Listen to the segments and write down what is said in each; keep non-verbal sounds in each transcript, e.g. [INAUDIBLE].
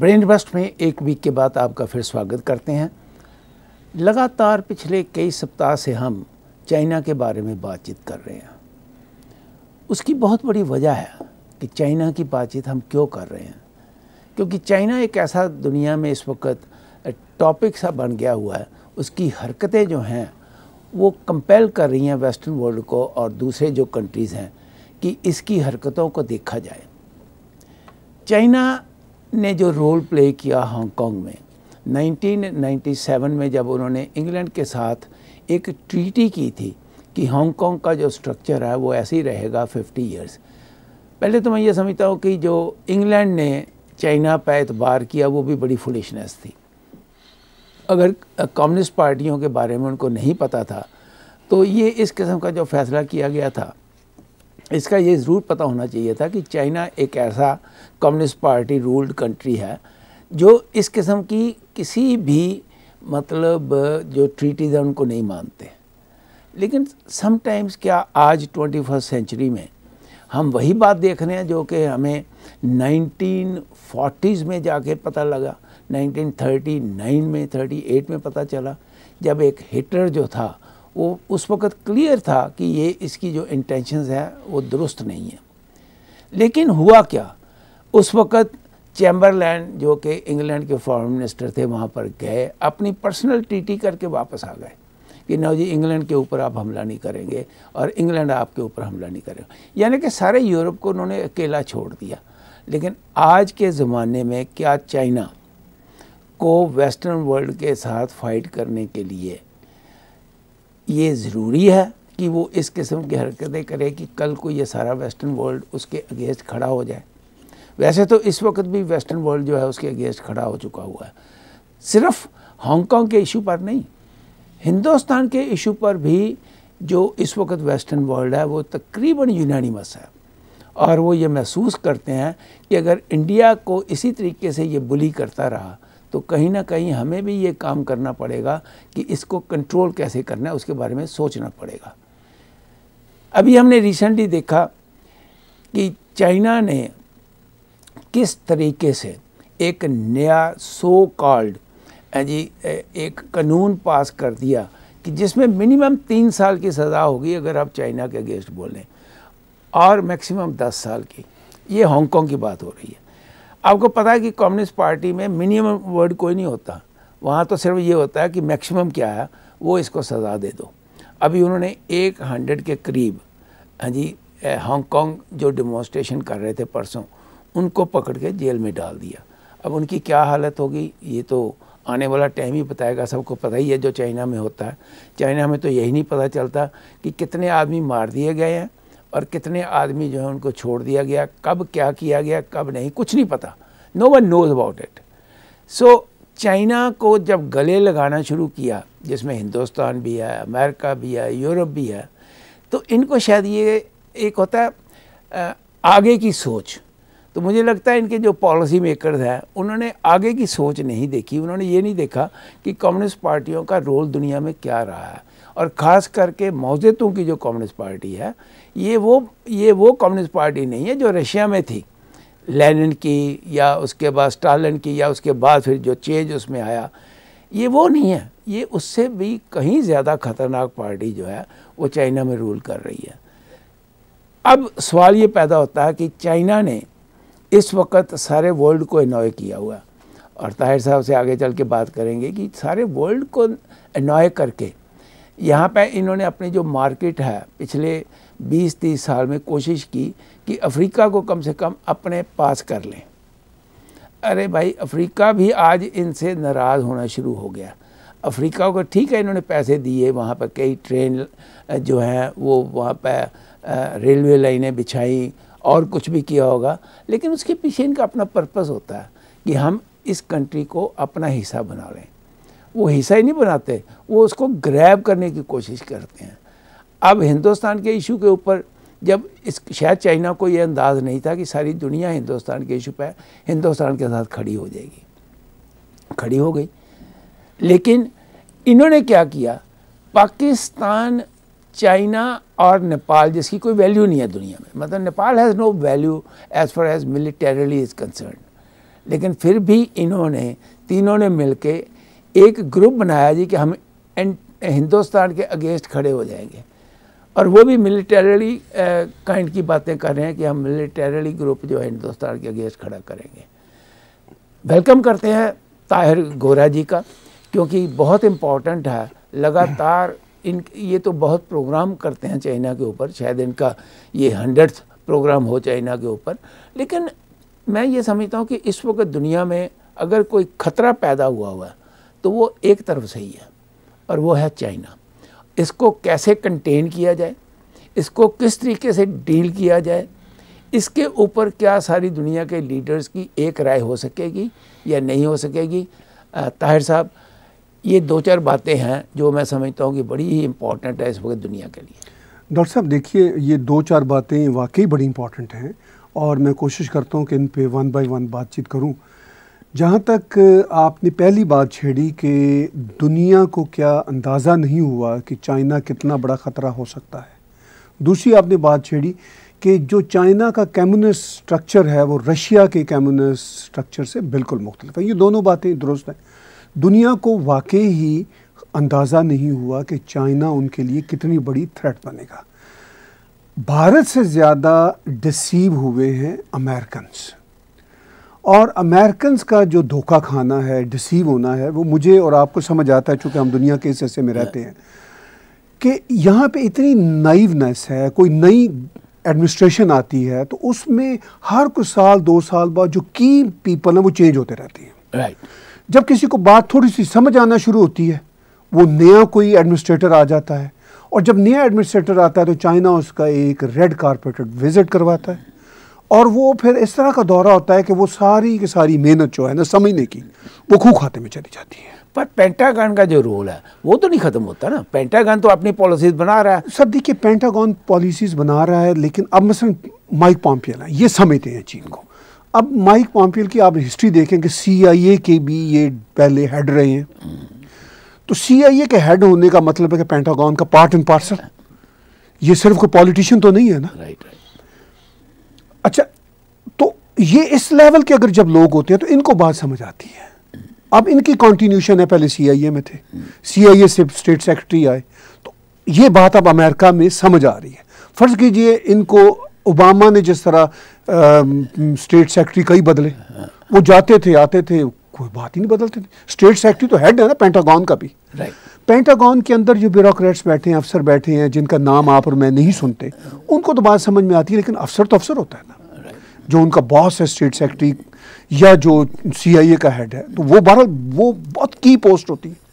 Brain burst में एक week के बाद आपका फिर स्वागत करते हैं लगातार पिछले कई सप्ताह से हम चाइना के बारे में बातचीत कर रहे हैं उसकी बहुत बड़ी वजह है कि चाइना की बातचीत हम क्यों कर रहे हैं क्योंकि चाइना एक ऐसा दुनिया में इस वक्त टॉपिक सा बन गया हुआ है उसकी हरकतें जो हैं वो कंपेल कर रही हैं वेस्टर्न वर्ल्ड को और दूसरे जो कंट्रीज़ हैं कि इसकी हरकतों को देखा जाए चाइना ने जो रोल प्ले किया हांगकॉन्ग में 1997 में जब उन्होंने इंग्लैंड के साथ एक ट्रीटी की थी कि हांगकॉन्ग का जो स्ट्रक्चर है वो ऐसे ही रहेगा 50 इयर्स पहले तो मैं ये समझता हूँ कि जो इंग्लैंड ने चाइना पर एतबार किया वो भी बड़ी फुलिशनेस थी अगर कम्युनिस्ट पार्टियों के बारे में उनको नहीं पता था तो ये इस किस्म का जो फैसला किया गया था इसका ये ज़रूर पता होना चाहिए था कि चाइना एक ऐसा कम्युनिस्ट पार्टी रूल्ड कंट्री है जो इस किस्म की किसी भी मतलब जो ट्रीटीज़ है उनको नहीं मानते लेकिन समटाइम्स क्या आज ट्वेंटी फर्स्ट सेंचुरी में हम वही बात देख रहे हैं जो कि हमें 1940s में जाके पता लगा 1939 में 38 में पता चला जब एक हिटलर जो था वो उस वक़्त क्लियर था कि ये इसकी जो इंटेंशंस हैं वो दुरुस्त नहीं है लेकिन हुआ क्या उस वक़्त चैम्बरलैंड जो कि इंग्लैंड के फॉरेन मिनिस्टर थे वहाँ पर गए अपनी पर्सनल टीटी करके वापस आ गए कि नौ जी इंग्लैंड के ऊपर आप हमला नहीं करेंगे और इंग्लैंड आपके ऊपर हमला नहीं करेगा यानी कि सारे यूरोप को उन्होंने अकेला छोड़ दिया लेकिन आज के ज़माने में क्या चाइना को वेस्टर्न वर्ल्ड के साथ फाइट करने के लिए ये ज़रूरी है कि वो इस किस्म की हरकतें करे कि कल को ये सारा वेस्टर्न वर्ल्ड उसके अगेंस्ट खड़ा हो जाए वैसे तो इस वक्त भी वेस्टर्न वर्ल्ड जो है उसके अगेंस्ट खड़ा हो चुका हुआ है सिर्फ हांगकॉन्ग के इशू पर नहीं हिंदुस्तान के इशू पर भी जो इस वक्त वेस्टर्न वर्ल्ड है वो तकरीबन यूनानिमस है और वो ये महसूस करते हैं कि अगर इंडिया को इसी तरीके से ये बुली करता रहा तो कहीं ना कहीं हमें भी ये काम करना पड़ेगा कि इसको कंट्रोल कैसे करना है उसके बारे में सोचना पड़ेगा अभी हमने रिसेंटली देखा कि चाइना ने किस तरीके से एक नया सो कॉल्ड हाँ जी एक कानून पास कर दिया कि जिसमें मिनिमम तीन साल की सज़ा होगी अगर आप चाइना के अगेंस्ट बोलें और मैक्सिमम दस साल की ये हांगकांग की बात हो रही है आपको पता है कि कम्युनिस्ट पार्टी में मिनिमम वर्ड कोई नहीं होता वहाँ तो सिर्फ ये होता है कि मैक्सिमम क्या है वो इसको सज़ा दे दो अभी उन्होंने एक हंड्रेड के करीब हाँ जी हांगकॉन्ग जो डिमॉन्स्ट्रेशन कर रहे थे परसों उनको पकड़ के जेल में डाल दिया अब उनकी क्या हालत होगी ये तो आने वाला टाइम ही बताएगा सबको पता ही है जो चाइना में होता है चाइना में तो यही नहीं पता चलता कि कितने आदमी मार दिए गए हैं और कितने आदमी जो है उनको छोड़ दिया गया कब क्या किया गया कब नहीं कुछ नहीं पता no one knows about it so China को जब गले लगाना शुरू किया जिसमें हिंदुस्तान भी है अमेरिका भी है यूरोप भी है तो इनको शायद ये एक होता है आगे की सोच तो मुझे लगता है इनके जो पॉलिसी मेकर्स हैं उन्होंने आगे की सोच नहीं देखी उन्होंने ये नहीं देखा कि कम्युनिस्ट पार्टियों का रोल दुनिया में क्या रहा है और ख़ास करके मौजतों की जो कम्युनिस्ट पार्टी है ये वो ये वो कम्युनिस्ट पार्टी नहीं है जो रशिया में थी लेनिन की या उसके बाद स्टालिन की या उसके बाद फिर जो चेज उसमें आया ये वो नहीं है ये उससे भी कहीं ज़्यादा खतरनाक पार्टी जो है वो चाइना में रूल कर रही है अब सवाल ये पैदा होता है कि चाइना ने इस वक्त सारे वर्ल्ड को इन्जॉय किया हुआ और ताहिर साहब से आगे चल के बात करेंगे कि सारे वर्ल्ड को इन्जॉय करके यहाँ पे इन्होंने अपनी जो मार्केट है पिछले 20-30 साल में कोशिश की कि अफ्रीका को कम से कम अपने पास कर लें अरे भाई अफ्रीका भी आज इनसे नाराज़ होना शुरू हो गया अफ्रीका को ठीक है इन्होंने पैसे दिए वहाँ पर कई ट्रेन जो हैं वो वहाँ पर रेलवे लाइनें बिछाई और कुछ भी किया होगा लेकिन उसके पीछे इनका अपना पर्पस होता है कि हम इस कंट्री को अपना हिस्सा बना लें वो हिस्सा ही नहीं बनाते वो उसको ग्रैब करने की कोशिश करते हैं अब हिंदुस्तान के इशू के ऊपर जब इस शायद चाइना को ये अंदाज नहीं था कि सारी दुनिया हिंदुस्तान के इशू पर हिंदुस्तान के साथ खड़ी हो जाएगी खड़ी हो गई लेकिन इन्होंने क्या किया पाकिस्तान चाइना और नेपाल जिसकी कोई वैल्यू नहीं है दुनिया में मतलब Nepal has no value as far as militarily is concern लेकिन फिर भी इन्होंने तीनों ने मिल के एक ग्रुप बनाया जी कि हम हिंदुस्तान के अगेंस्ट खड़े हो जाएंगे और वो भी मिलिटरीली काइंड की बातें कर रहे हैं कि हम मिलिटरीली ग्रुप जो है हिंदुस्तान के अगेंस्ट खड़ा करेंगे वेलकम करते हैं ताहिर गोरा जी का क्योंकि बहुत इम्पॉर्टेंट है लगातार इन ये तो बहुत प्रोग्राम करते हैं चाइना के ऊपर शायद इनका ये हंड्रेड प्रोग्राम हो चाइना के ऊपर लेकिन मैं ये समझता हूँ कि इस वक्त दुनिया में अगर कोई खतरा पैदा हुआ हुआ है तो वो एक तरफ सही है और वो है चाइना इसको कैसे कंटेन किया जाए इसको किस तरीके से डील किया जाए इसके ऊपर क्या सारी दुनिया के लीडर्स की एक राय हो सकेगी या नहीं हो सकेगी ताहिर साहब ये दो चार बातें हैं जो मैं समझता हूँ कि बड़ी ही इम्पॉर्टेंट है इस वक्त दुनिया के लिए डॉक्टर साहब देखिए ये दो चार बातें वाकई बड़ी इम्पॉर्टेंट हैं और मैं कोशिश करता हूँ कि इन पर वन बाई वन बातचीत करूँ जहाँ तक आपने पहली बात छेड़ी कि दुनिया को क्या अंदाज़ा नहीं हुआ कि चाइना कितना बड़ा ख़तरा हो सकता है दूसरी आपने बात छेड़ी कि जो चाइना का कम्युनिस्ट स्ट्रक्चर है वो रशिया के कम्युनिस्ट स्ट्रक्चर से बिल्कुल मुख्तलिफ है ये दोनों बातें दुरुस्त हैं दुनिया को वाकई ही अंदाज़ा नहीं हुआ कि चाइना उनके लिए कितनी बड़ी थ्रेट बनेगा भारत से ज़्यादा डिसीव हुए हैं अमेरिकन्स और अमेरिकन का जो धोखा खाना है डिसीव होना है वो मुझे और आपको समझ आता है चूँकि हम दुनिया के इस हिस्से में रहते हैं कि यहाँ पे इतनी नाइवनेस है कोई नई एडमिनिस्ट्रेशन आती है तो उसमें हर कुछ साल दो साल बाद जो की पीपल हैं वो चेंज होते रहते हैं राइट right. जब किसी को बात थोड़ी सी समझ आना शुरू होती है वो नया कोई एडमिनिस्ट्रेटर आ जाता है और जब नया एडमिनिस्ट्रेटर आता है तो चाइना उसका एक रेड कारपेटेड विजिट करवाता है और वो फिर इस तरह का दौरा होता है कि वो सारी की सारी मेहनत जो है ना समझने की वो खूब खाते में चली जाती है पर पेंटागन का जो रोल है वो तो नहीं खत्म होता ना पेंटागन तो अपनी पॉलिसीज बना रहा है सब देखिए पेंटागन पॉलिसीज बना रहा है लेकिन अब मसलन माइक पॉम्पियल है ये समझते हैं चीन को अब माइक पॉम्पियल की आप हिस्ट्री देखें कि सी के भी ये पहले हेड रहे हैं तो सी के हेड होने का मतलब है कि पेंटागन का पार्ट एंड पार्सल ये सिर्फ कोई पॉलिटिशियन तो नहीं है ना राइट राइट अच्छा तो ये इस लेवल के अगर जब लोग होते हैं तो इनको बात समझ आती है अब इनकी कॉन्टीन्यूशन है पहले सी में थे सीआईए से स्टेट सेक्रेटरी आए तो ये बात अब अमेरिका में समझ आ रही है फ़र्ज़ कीजिए इनको ओबामा ने जिस तरह आ, स्टेट सेक्रेटरी कई बदले वो जाते थे आते थे कोई बात ही नहीं बदलती थी स्टेट सेक्रेटरी तो हेड है ना पेंटागॉन का भी पेंटागॉन के अंदर जो ब्यूरोक्रेट्स बैठे हैं अफसर बैठे हैं जिनका नाम आप और मैं नहीं सुनते उनको तो बात समझ में आती है लेकिन अफसर तो अफसर होता है ना जो उनका बॉस है स्टेट सेक्रेटरी या जो सीआईए का हेड है तो वो बहरहाल वो बहुत की पोस्ट होती है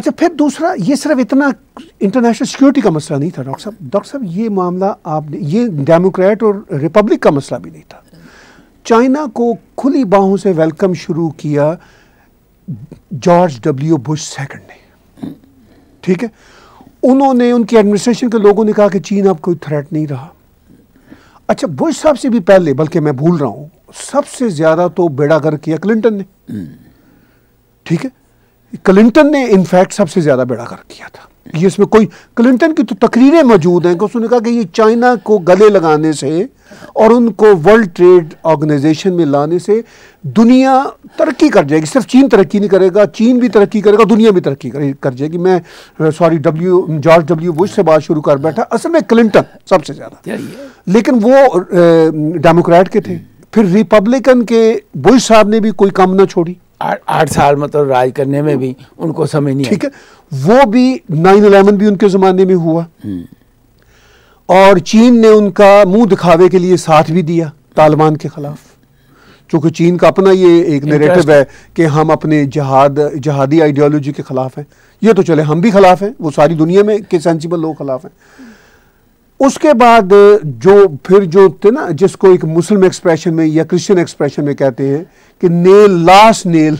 अच्छा फिर दूसरा ये सिर्फ इतना इंटरनेशनल सिक्योरिटी का मसला नहीं था डॉक्टर साहब डॉक्टर साहब ये मामला आपने ये डेमोक्रेट और रिपब्लिक का मसला भी नहीं था चाइना को खुली बाहों से वेलकम शुरू किया जॉर्ज डब्ल्यू बुश सेकंड ने ठीक है उन्होंने उनकी एडमिनिस्ट्रेशन के लोगों ने कहा कि चीन अब कोई थ्रेट नहीं रहा अच्छा बुश साहब से भी पहले बल्कि मैं भूल रहा हूं सबसे ज़्यादा तो बेड़ा कर किया क्लिंटन ने हम्म। ठीक है क्लिंटन ने इनफैक्ट सबसे ज़्यादा बेड़ा कर किया था ये इसमें कोई क्लिंटन की तो तकरीरें मौजूद हैं कि उसने कहा कि ये चाइना को गले लगाने से और उनको वर्ल्ड ट्रेड ऑर्गेनाइजेशन में लाने से दुनिया तरक्की कर जाएगी सिर्फ चीन तरक्की नहीं करेगा चीन भी तरक्की करेगा दुनिया भी तरक्की कर जाएगी मैं sorry W George W Bush से बात शुरू कर बैठा असल में क्लिंटन सबसे ज़्यादा लेकिन वो डेमोक्रेट के थे फिर रिपब्लिकन के बुश साहब ने भी कोई काम ना छोड़ी आठ साल मतलब राज करने में भी उनको समय नहीं ठीक है वो भी नाइन अलेवन भी उनके ज़माने में हुआ हम्म। और चीन ने उनका मुंह दिखावे के लिए साथ भी दिया तालिबान के खिलाफ क्योंकि चीन का अपना ये एक नेरेटिव है कि हम अपने जहाद जहादी आइडियोलॉजी के खिलाफ हैं ये तो चले हम भी खिलाफ हैं वो सारी दुनिया में के सेंसिबल लोग खिलाफ हैं उसके बाद जो फिर जो थे ना जिसको एक मुस्लिम एक्सप्रेशन में या क्रिश्चियन एक्सप्रेशन में कहते हैं कि नेल लास्ट नेल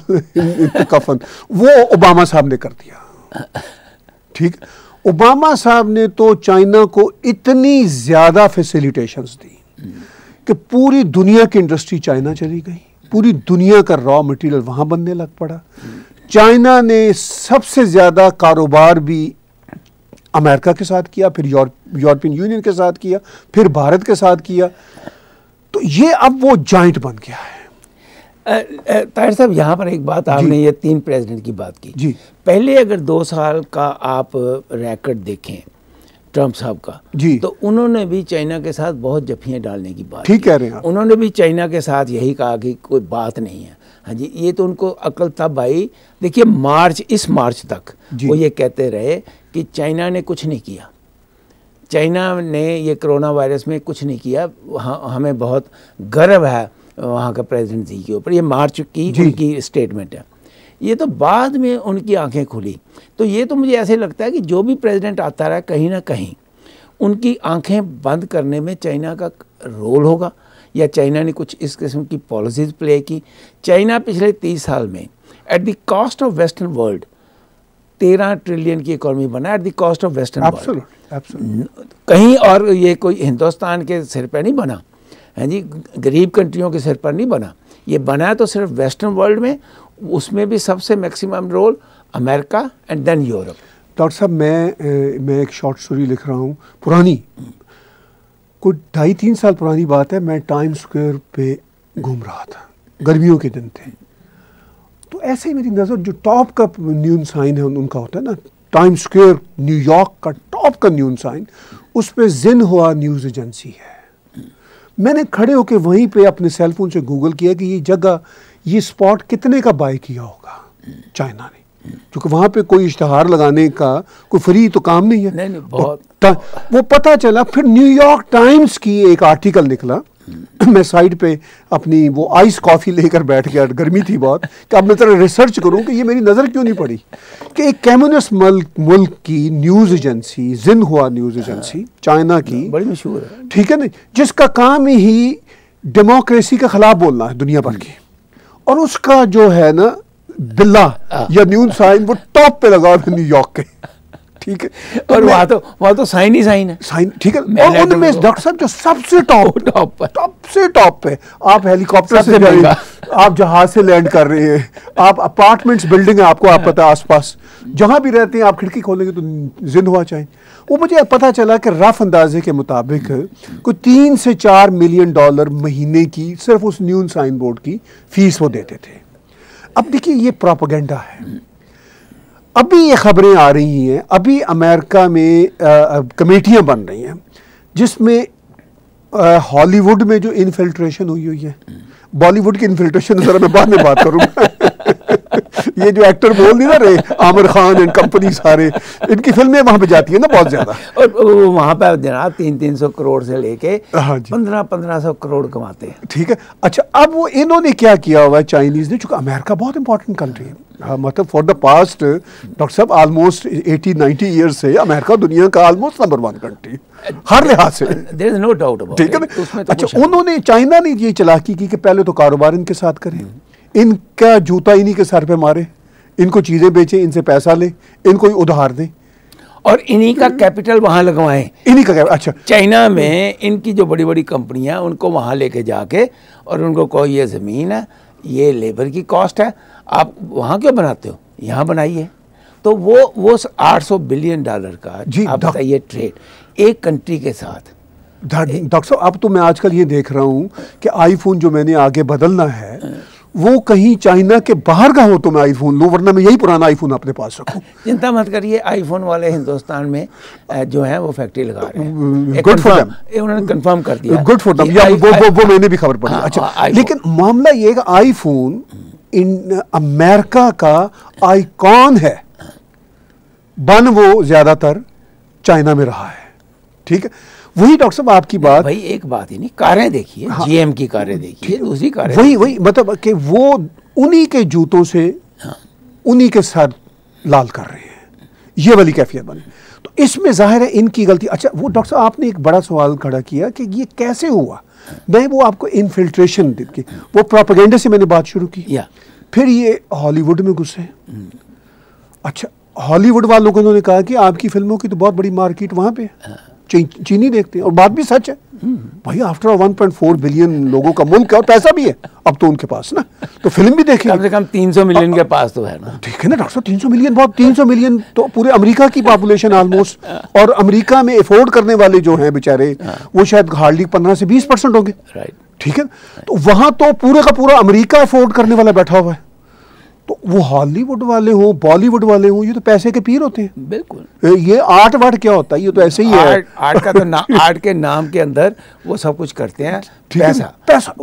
कफन वो ओबामा साहब ने कर दिया ठीक ओबामा साहब ने तो चाइना को इतनी ज़्यादा फैसिलिटेशन दी कि पूरी दुनिया की इंडस्ट्री चाइना चली गई पूरी दुनिया का रॉ मटेरियल वहां बनने लग पड़ा चाइना ने सबसे ज़्यादा कारोबार भी अमेरिका के साथ किया फिर यूरोपियन यूनियन के साथ किया फिर भारत के साथ किया तो ये अब वो जॉइंट बन गया है ताहिर साहब यहाँ पर एक बात आपने ये तीन प्रेसिडेंट की बात की जी पहले अगर दो साल का आप रैकेट देखें ट्रंप साहब का जी तो उन्होंने भी चाइना के साथ बहुत जफियाँ डालने की बात ठीक कह रहे हैं उन्होंने भी चाइना के साथ यही कहा कि कोई बात नहीं है हाँ जी ये तो उनको अकल था भाई देखिए मार्च इस मार्च तक वो ये कहते रहे कि चाइना ने कुछ नहीं किया चाइना ने ये कोरोना वायरस में कुछ नहीं किया हमें बहुत गर्व है वहाँ का प्रेसिडेंट जी के ऊपर ये मार्च की उनकी स्टेटमेंट है ये तो बाद में उनकी आंखें खुली तो ये तो मुझे ऐसे लगता है कि जो भी प्रेसिडेंट आता रहा कहीं ना कहीं उनकी आंखें बंद करने में चाइना का रोल होगा या चाइना ने कुछ इस किस्म की पॉलिसीज प्ले की चाइना पिछले तीस साल में at the cost of western world तेरह ट्रिलियन की इकोनॉमी बना at the cost of western कहीं और ये कोई हिंदुस्तान के सिर पर नहीं बना है जी गरीब कंट्रियों के सिर पर नहीं बना ये बना तो सिर्फ वेस्टर्न वर्ल्ड में उसमें भी सबसे maximum role America and then Europe doctor साहब मैं मैं एक शॉर्ट स्टोरी लिख रहा हूँ पुरानी कुछ ढाई तीन साल पुरानी बात है मैं टाइम स्क्वायर पे घूम रहा था गर्मियों के दिन थे तो ऐसे ही मेरी नज़र जो टॉप का न्यून साइन है उनका होता है ना टाइम स्क्वेयर न्यूयॉर्क का टॉप का न्यून साइन उस पर जिन हुआ न्यूज़ एजेंसी है मैंने खड़े होकर वहीं पे अपने सेलफोन से गूगल किया कि ये जगह ये स्पॉट कितने का बाय किया होगा चाइना ने क्योंकि वहाँ पे कोई इश्तहार लगाने का कोई फ्री तो काम नहीं है नहीं नहीं बहुत वो पता चला फिर न्यूयॉर्क टाइम्स की एक आर्टिकल निकला [CLEARS THROAT] मैं साइड पे अपनी वो आइस कॉफ़ी लेकर बैठ गया गर्मी थी बहुत कि अब मैं तरह रिसर्च करूं कि ये मेरी नज़र क्यों नहीं पड़ी कि एक कम्युनिस्ट मुल्क मुल्क की न्यूज़ एजेंसी जिन हुआ न्यूज़ एजेंसी चाइना की बड़ी मशहूर है ठीक है ना जिसका काम ही डेमोक्रेसी के ख़िलाफ़ बोलना है दुनिया भर के और उसका जो है ना बिल्ला या न्यून साइन वो टॉप पे लगा हुआ न्यूयॉर्क के ठीक है और वहां तो वहां तो, तो साइन ही साइन है साइन ठीक है और तो उनमें डॉक्टर साहब जो सबसे टॉप टॉप पर टॉप से टॉप पे आप हेलीकॉप्टर से आप जहाज से लैंड कर रहे हैं आप अपार्टमेंट्स बिल्डिंग है आपको आप पता है आसपास जहां भी रहते हैं आप खिड़की खोलेंगे तो जिंद हुआ चाहिए वो मुझे पता चला कि रफ अंदाजे के मुताबिक कोई तीन से चार मिलियन डॉलर महीने की सिर्फ उस न्यून साइन बोर्ड की फीस वो देते थे अब देखिए ये प्रोपोगंडा है अभी ये खबरें आ रही हैं अभी अमेरिका में कमेटियाँ बन रही हैं जिसमें हॉलीवुड में जो इनफिल्ट्रेशन हुई हुई है बॉलीवुड की इनफिल्ट्रेशन ज़रा मैं बाद में बात करूँगा ये जो एक्टर बोल नहीं ना रहे आमिर खान एंड कंपनी सारे इनकी फिल्में वहां पे जाती है ना बहुत ज्यादा और वो वहां पे जनाब तीन तीन सौ करोड़ से लेके हाँ पंद्रह पंद्रह सौ करोड़ कमाते हैं ठीक है अच्छा अब वो इन्होंने क्या किया हुआ है चाइनीज ने चूंकि अमेरिका बहुत इंपॉर्टेंट कंट्री है हाँ मतलब फॉर द पास्ट डॉक्टर साहब ऑलमोस्ट एटी नाइनटी ईयर से अमेरिका दुनिया का ऑलमोस्ट नंबर वन कंट्री हर लिहाज से देर इज नो डाउट ठीक है तो अच्छा उन्होंने चाइना ने ये चलाकी की कि पहले तो कारोबार इनके साथ करें इनका जूता इन्हीं के सर पे मारे इनको चीज़ें बेचे इनसे पैसा ले इनको उधार दे और इन्हीं का कैपिटल वहां लगवाएं इन्हीं का अच्छा चाइना में इनकी जो बड़ी बड़ी कंपनियां उनको वहां लेके जाके और उनको कहो ये ज़मीन है ये लेबर की कॉस्ट है आप वहां क्यों बनाते हो यहाँ बनाइए तो वो वो 800 बिलियन डॉलर का जी आप बताइए ट्रेड एक कंट्री के साथ डॉक्टर साहब अब तो मैं आजकल ये देख रहा हूँ कि आईफोन जो मैंने आगे बदलना है वो कहीं चाइना के बाहर का हो तो मैं आईफोन लूँ वरना मैं यही पुराना आईफोन अपने पास रखूँ [LAUGHS] चिंता मत करिए आईफोन वाले हिंदुस्तान में जो है वो फैक्ट्री लगा रहे हैं गुड फॉर देम उन्होंने कंफर्म कर दिया गुड फॉर देम वो वो वो मैंने भी खबर पढ़ी हाँ, अच्छा हाँ, लेकिन मामला ये है आईफोन इन अमेरिका का आईकॉन है बन वो ज़्यादातर चाइना में रहा है ठीक है वही डॉक्टर साहब आपकी बात भाई एक बात ही नहीं कारें देखिए हाँ, जीएम की कारें देखिए दूसरी कारें वही वही मतलब कि वो उन्हीं के जूतों से हाँ, उन्हीं के सर लाल कर रहे हैं ये वाली कैफियत बनी तो इसमें जाहिर है इनकी गलती अच्छा वो डॉक्टर साहब आपने एक बड़ा सवाल खड़ा किया कि ये कैसे हुआ मैं वो आपको इनफिल्ट्रेशन की वो प्रोपागेंडा से मैंने बात शुरू की फिर ये हॉलीवुड में घुसे हम्म। अच्छा हॉलीवुड वालों को उन्होंने कहा कि आपकी फिल्मों की तो बहुत बड़ी मार्केट वहाँ पे है हाँ। चीनी देखते हैं और बात भी सच है भाई after one point four billion लोगों का मुल्क है और पैसा भी है अब तो उनके पास ना तो फिल्म भी देखें कम से कम तीन सौ मिलियन के पास तो है ना ठीक है ना डॉक्टर तीन सौ मिलियन बहुत तीन सौ मिलियन तो पूरे अमेरिका की पॉपुलेशन ऑलमोस्ट और अमेरिका में अफोर्ड करने वाले जो हैं बेचारे वो शायद हार्डली पंद्रह से बीस परसेंट होंगे ठीक है तो वहां तो पूरे का पूरा अमरीका अफोर्ड करने वाला बैठा हुआ है तो वो हॉलीवुड वाले हों बॉलीवुड वाले हों ये तो पैसे के पीर होते हैं बिल्कुल ये आर्ट वर्ट क्या होता है ये तो ऐसे ही आर्ट, है आर्ट का तो ना [LAUGHS] आर्ट के नाम के अंदर वो सब कुछ करते हैं पैसा पैसा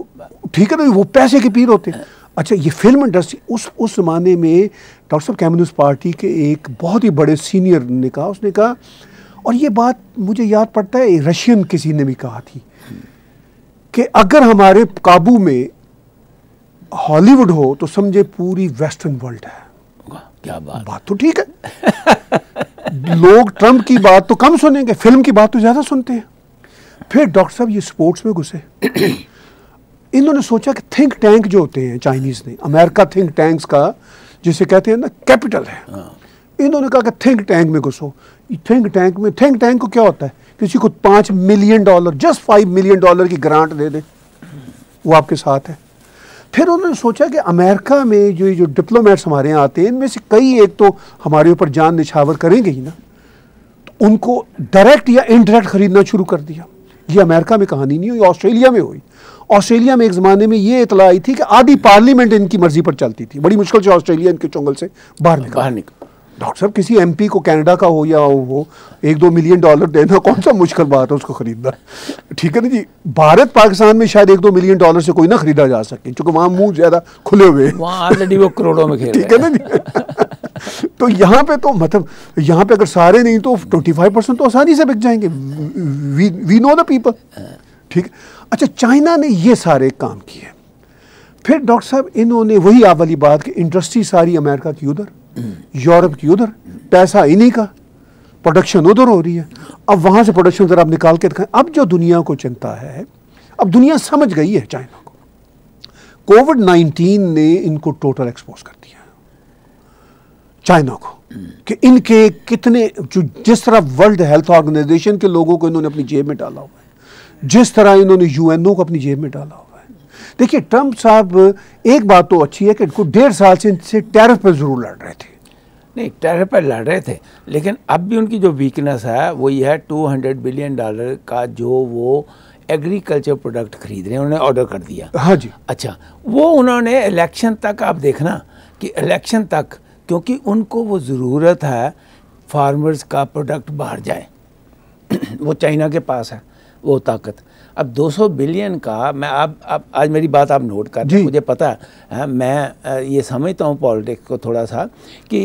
ठीक है ना वो पैसे के पीर होते हैं अच्छा ये फिल्म इंडस्ट्री उस उस ज़माने में डॉक्टर साहब कम्युनिस्ट पार्टी के एक बहुत ही बड़े सीनियर ने कहा उसने कहा और ये बात मुझे याद पड़ता है रशियन किसी ने भी कहा थी कि अगर हमारे काबू में हॉलीवुड हो तो समझे पूरी वेस्टर्न वर्ल्ड है क्या बात बात तो ठीक है [LAUGHS] लोग ट्रंप की बात तो कम सुनेंगे फिल्म की बात तो ज़्यादा सुनते हैं फिर डॉक्टर साहब ये स्पोर्ट्स में घुसे [CLEARS THROAT] इन्होंने सोचा कि थिंक टैंक जो होते हैं चाइनीज़ ने अमेरिका थिंक टैंक्स का जिसे कहते हैं ना कैपिटल है हाँ। इन्होंने कहा कि थिंक टैंक में घुसो थिंक टैंक में थिंक टैंक को क्या होता है किसी को पांच million dollar just five million dollar की ग्रांट दे दे वो आपके साथ है फिर उन्होंने सोचा कि अमेरिका में जो ये जो डिप्लोमेट्स हमारे यहाँ आते हैं इनमें से कई एक तो हमारे ऊपर जान निछावर करेंगे ही ना तो उनको डायरेक्ट या इनडायरेक्ट ख़रीदना शुरू कर दिया ये अमेरिका में कहानी नहीं हुई ऑस्ट्रेलिया में हुई ऑस्ट्रेलिया में एक ज़माने में ये इतला आई थी कि आधी पार्लियामेंट इनकी मर्ज़ी पर चलती थी बड़ी मुश्किल से ऑस्ट्रेलिया इनके चुंगल से बाहर निकल बाहर निकल डॉक्टर साहब किसी एमपी को कनाडा का हो या वो एक दो मिलियन डॉलर देना [LAUGHS] कौन सा मुश्किल बात है उसको ख़रीदना ठीक है ना जी भारत पाकिस्तान में शायद एक दो मिलियन डॉलर से कोई ना खरीदा जा सके क्योंकि वहाँ मुंह ज़्यादा खुले हुए ऑलरेडी वो करोड़ों में [LAUGHS] ठीक है ना जी [LAUGHS] तो यहाँ पे तो मतलब यहाँ पे अगर सारे नहीं तो ट्वेंटी फाइव परसेंट तो आसानी से बिक जाएंगे we we know the people ठीक अच्छा चाइना ने ये सारे काम किए फिर डॉक्टर साहब इन्होंने वही आप वाली बात कि इंडस्ट्री सारी अमेरिका की उधर यूरोप की उधर पैसा इन्हीं का प्रोडक्शन उधर हो रही है अब वहाँ से प्रोडक्शन जरा आप निकाल के दिखाएं अब जो दुनिया को चिंता है अब दुनिया समझ गई है चाइना को कोविड नाइनटीन ने इनको टोटल एक्सपोज कर दिया चाइना को कि इनके कितने जो जिस तरह वर्ल्ड हेल्थ ऑर्गेनाइजेशन के लोगों को इन्होंने अपनी जेब में डाला हुआ है जिस तरह इन्होंने यूएनओ को अपनी जेब में डाला हुआ है देखिए ट्रंप साहब एक बात तो अच्छी है कि इनको डेढ़ साल से इनसे टैरिफ पर ज़रूर लड़ रहे थे नहीं टैरिफ पर लड़ रहे थे लेकिन अब भी उनकी जो वीकनेस है वो ये है हंड्रेड बिलियन डॉलर का जो वो एग्रीकल्चर प्रोडक्ट खरीद रहे हैं उन्होंने ऑर्डर कर दिया हाँ जी अच्छा वो उन्होंने इलेक्शन तक आप देखना कि इलेक्शन तक क्योंकि उनको वो ज़रूरत है फार्मर्स का प्रोडक्ट बाहर जाए [CLEARS THROAT] वो चाइना के पास है वो ताकत अब 200 बिलियन का मैं आप, आप आज मेरी बात आप नोट कर रहे मुझे पता है हाँ, मैं ये समझता हूँ पॉलिटिक्स को थोड़ा सा कि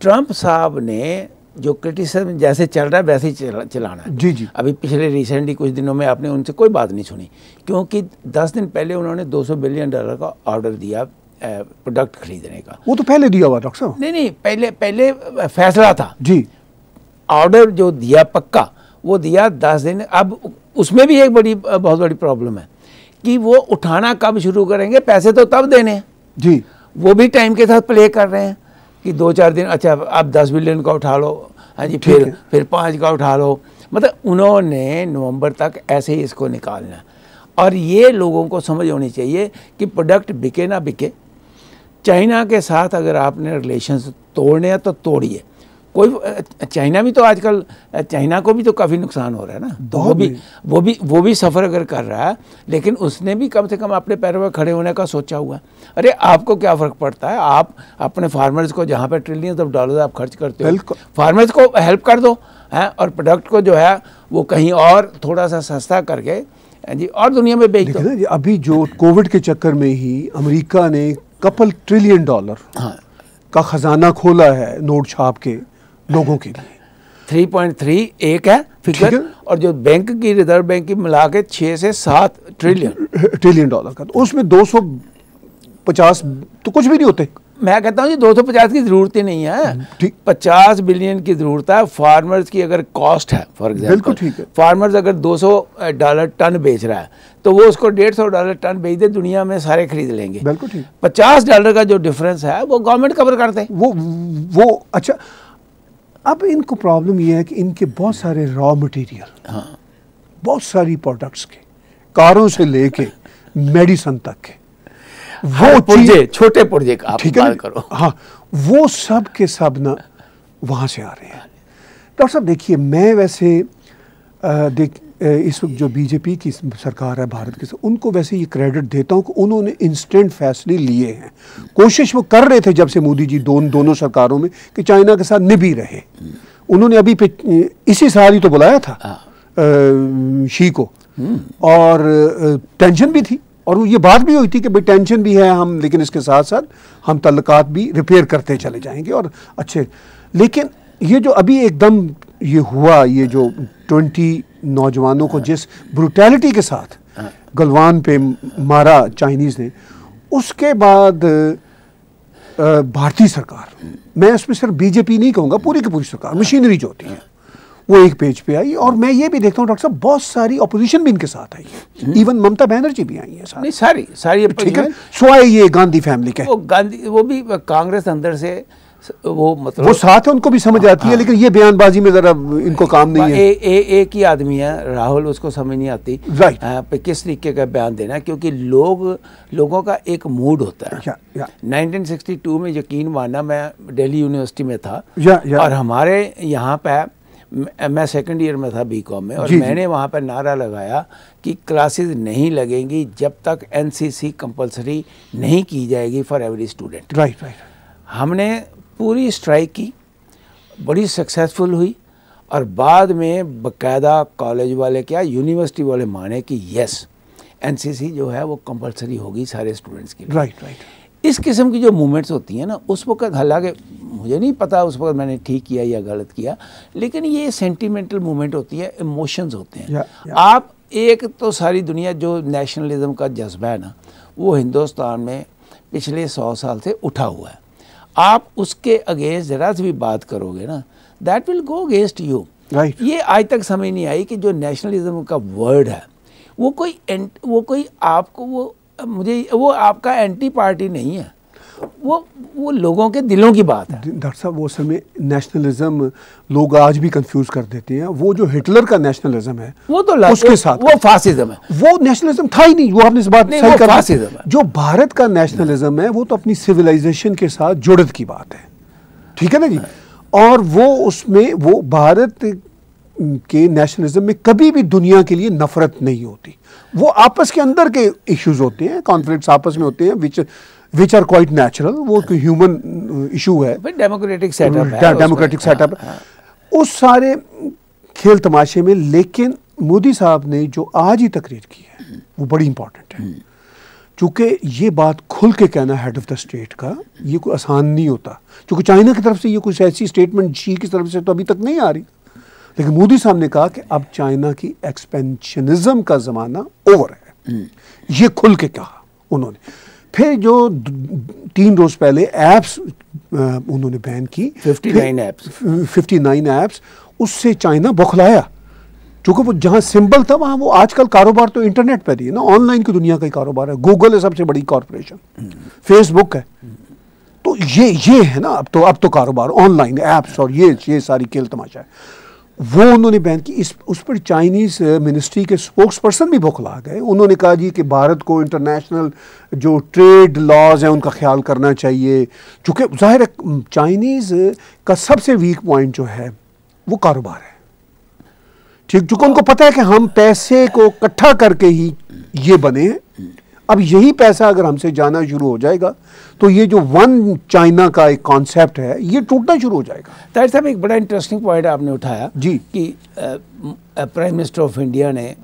ट्रंप साहब ने जो क्रिटिसिज्म जैसे चल रहा है वैसे ही चलाना है जी जी अभी पिछले रिसेंटली कुछ दिनों में आपने उनसे कोई बात नहीं सुनी क्योंकि 10 दिन पहले उन्होंने 200 बिलियन डॉलर का ऑर्डर दिया प्रोडक्ट खरीदने का वो तो पहले दिया हुआ डॉक्टर साहब नहीं नहीं पहले पहले फैसला था जी ऑर्डर जो दिया पक्का वो दिया दस दिन अब उसमें भी एक बड़ी बहुत बड़ी प्रॉब्लम है कि वो उठाना कब शुरू करेंगे पैसे तो तब देने हैं जी वो भी टाइम के साथ प्ले कर रहे हैं कि दो चार दिन अच्छा आप दस बिलियन का उठा लो हाँ जी फिर फिर पाँच का उठा लो मतलब उन्होंने नवंबर तक ऐसे ही इसको निकालना और ये लोगों को समझ होनी चाहिए कि प्रोडक्ट बिके ना बिके चाइना के साथ अगर आपने रिलेशन तोड़ने हैं तो तोड़िए कोई चाइना भी तो आजकल चाइना को भी तो काफ़ी नुकसान हो रहा है ना तो वो भी वो भी वो भी सफ़र अगर कर रहा है लेकिन उसने भी कम से कम अपने पैरों पर खड़े होने का सोचा हुआ है अरे आपको क्या फ़र्क पड़ता है आप अपने फार्मर्स को जहाँ पर ट्रिलियन ऑफ डॉलर आप खर्च करते हो फार्मर्स को हेल्प कर दो हैं और प्रोडक्ट को जो है वो कहीं और थोड़ा सा सस्ता करके जी और दुनिया में बेच दो अभी जो कोविड के चक्कर में ही अमरीका ने कपल ट्रिलियन डॉलर हाँ। का ख़जाना खोला है नोट छाप के लोगों के लिए 3.3 एक है फिगर और जो बैंक की रिजर्व बैंक की मिला के छः से सात ट्रिलियन ट्रिलियन डॉलर का तो उसमें 250 तो कुछ भी नहीं होते मैं कहता हूँ ये 250 की ज़रूरत ही नहीं है हम्म, पचास बिलियन की ज़रूरत है फार्मर्स की अगर कॉस्ट है फॉर एग्जाम्पल बिल्कुल ठीक है फार्मर्स अगर 200 डॉलर टन बेच रहा है तो वो उसको 150 डॉलर टन बेच दे दुनिया में सारे खरीद लेंगे बिल्कुल ठीक पचास डॉलर का जो डिफरेंस है वो गवर्नमेंट कवर करते हैं वो वो अच्छा अब इनको प्रॉब्लम ये है कि इनके बहुत सारे रॉ मटेरियल हाँ बहुत सारी प्रोडक्ट्स के कारों से लेके मेडिसन तक के वो पुर्जे छोटे पुर्जे का ठीक है करो हाँ वो सब के सब ना वहाँ से आ रहे हैं डॉक्टर साहब देखिए मैं वैसे आ, देख इस वक्त जो बीजेपी की सरकार है भारत के साथ उनको वैसे ये क्रेडिट देता हूँ कि उन्होंने इंस्टेंट फैसले लिए हैं कोशिश वो कर रहे थे जब से मोदी जी दोन दोनों सरकारों में कि चाइना के साथ निभी रहे उन्होंने अभी इसी साल ही तो बुलाया था आ, हाँ। शी को और टेंशन भी थी और वो ये बात भी हुई थी कि भाई टेंशन भी है हम लेकिन इसके साथ साथ हम तल्लकात भी रिपेयर करते चले जाएंगे और अच्छे लेकिन ये जो अभी एकदम ये हुआ ये जो ट्वेंटी नौजवानों को जिस ब्रुटैलिटी के साथ हाँ। गलवान पे मारा चाइनीज़ ने उसके बाद भारतीय सरकार मैं इसमें सिर्फ बीजेपी नहीं कहूँगा पूरी की पूरी सरकार मशीनरी हाँ। जो होती है हाँ। वो एक पेज पे आई और मैं ये भी देखता हूँ डॉक्टर साहब बहुत सारी अपोजिशन भी इनके साथ आई है इवन ममता बनर्जी भी आई है साथ नहीं सारी सारी ठीक है सोए ये गांधी फैमिली के वो गांधी वो भी कांग्रेस अंदर से वो मतलब वो साथ है उनको भी समझ आती हाँ, है लेकिन ये बयानबाजी में जरा इनको काम नहीं है ए, ए, एक ही आदमी है राहुल उसको समझ नहीं आती राइट हाँ, आ, किस तरीके का बयान देना क्योंकि लोग लोगों का एक मूड होता है या, या। 1962 में यकीन माना मैं दिल्ली यूनिवर्सिटी में था या, या। और हमारे यहाँ पे मैं सेकंड ईयर में था बीकॉम में और मैंने वहाँ पर नारा लगाया कि क्लासेस नहीं लगेंगी जब तक एनसीसी कंपलसरी नहीं की जाएगी for every student right right हमने पूरी स्ट्राइक की बड़ी सक्सेसफुल हुई और बाद में बकायदा कॉलेज वाले क्या यूनिवर्सिटी वाले माने कि यस एनसीसी जो है वो कंपलसरी होगी सारे स्टूडेंट्स की राइट राइट इस किस्म की जो मूवमेंट्स होती हैं ना उस वक्त हालांकि मुझे नहीं पता उस वक्त मैंने ठीक किया या गलत किया लेकिन ये सेंटिमेंटल मूवमेंट होती है इमोशंस होते हैं या, या। आप एक तो सारी दुनिया जो नेशनलिज्म का जज्बा है ना वो हिंदुस्तान में पिछले सौ साल से उठा हुआ है आप उसके अगेंस्ट ज़रा से भी बात करोगे ना that will go against you ये आज तक समझ नहीं आई कि जो नेशनलिज्म का वर्ड है वो कोई वो कोई आपको वो मुझे वो आपका एंटी पार्टी नहीं है वो वो लोगों के दिलों की बात है डॉक्टर साहब वो समय नेशनलिज्म लोग आज भी कंफ्यूज कर देते हैं वो जो हिटलर का नेशनलिज्म है वो तो उसके साथ वो फासिज्म है वो नेशनलिज्म था ही नहीं वो आपने इस बात सही कर फासिज्म है जो भारत का नेशनलिज्म है वो तो अपनी सिविलाइजेशन के साथ जुड़त की बात है ठीक है ना जी हाँ। और वो उसमें वो भारत के नेशनलिज्म में कभी भी दुनिया के लिए नफरत नहीं होती वो आपस के अंदर के इश्यूज होते हैं कॉन्फ्लिक्ट्स आपस में होते हैं which which are quite natural वो एक ह्यूमन इशू uh, है डेमोक्रेटिक सेटअप डेमोक्रेटिक सेटअप उस सारे खेल तमाशे में लेकिन मोदी साहब ने जो आज ही तकरीर की है वो बड़ी इंपॉर्टेंट है चूंकि ये बात खुल के कहना हेड ऑफ़ द स्टेट का ये कोई आसान नहीं होता चूंकि चाइना की तरफ से ये कुछ ऐसी स्टेटमेंट जी की तरफ से तो अभी तक नहीं आ रही लेकिन मोदी साहब ने कहा कि अब चाइना की एक्सपेंशनिज्म का ज़माना ओवर है ये खुल के कहा उन्होंने फिर जो तीन रोज़ पहले एप्स उन्होंने बैन की फिफ्टी नाइन ऐप्स उससे चाइना बौखलाया चूंकि वो जहां सिंबल था वहां वो आजकल कारोबार तो इंटरनेट पर ही है ना ऑनलाइन की दुनिया का ही कारोबार है गूगल है सबसे बड़ी कॉरपोरेशन फेसबुक है तो ये ये है ना अब तो अब तो कारोबार ऑनलाइन एप्स और ये ये सारी खेल तमाशा है वो उन्होंने बैन की इस उस पर चाइनीज़ मिनिस्ट्री के स्पोक्स पर्सन भी बौखला गए उन्होंने कहा जी कि भारत को इंटरनेशनल जो ट्रेड लॉज हैं उनका ख्याल करना चाहिए चूँकि ज़ाहिर है चाइनीज़ का सबसे वीक पॉइंट जो है वो कारोबार है ठीक चूँकि उनको पता है कि हम पैसे को इकट्ठा करके ही ये बने हैं अब यही पैसा अगर हमसे जाना शुरू हो जाएगा तो ये जो वन चाइना का एक कॉन्सेप्ट है ये टूटना शुरू हो जाएगा ताहिर साहब एक बड़ा इंटरेस्टिंग पॉइंट आपने उठाया जी कि प्राइम मिनिस्टर ऑफ इंडिया ने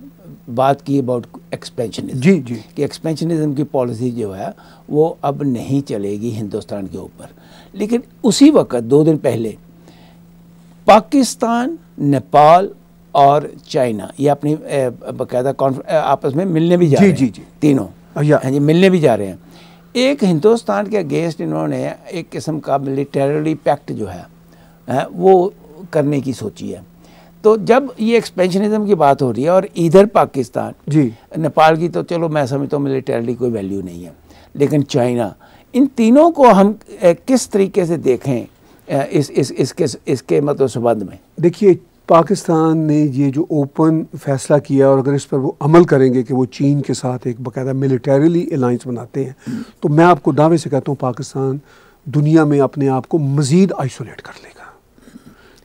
बात की अबाउट एक्सपेंशनिज्म जी जी कि एक्सपेंशनिज्म की पॉलिसी जो है वो अब नहीं चलेगी हिंदुस्तान के ऊपर लेकिन उसी वक्त दो दिन पहले पाकिस्तान नेपाल और चाइना ये अपनी बाकायदा आपस में मिलने भी जा जी, रहे जी जी तीनों हाँ oh, जी मिलने भी जा रहे हैं एक हिंदुस्तान के अगेंस्ट इन्होंने एक किस्म का मिलिटरली पैक्ट जो है वो करने की सोची है तो जब ये एक्सपेंशनिज्म की बात हो रही है और इधर पाकिस्तान जी नेपाल की तो चलो मैं समझता हूँ मिलिटरली कोई वैल्यू नहीं है लेकिन चाइना इन तीनों को हम किस तरीके से देखें इस इस इसके इसके मतलब संबंध में देखिए पाकिस्तान ने ये जो ओपन फैसला किया और अगर इस पर वो अमल करेंगे कि वो चीन के साथ एक बाकायदा मिलिटरीली अलाइंस बनाते हैं तो मैं आपको दावे से कहता हूँ पाकिस्तान दुनिया में अपने आप को मज़ीद आइसोलेट कर लेगा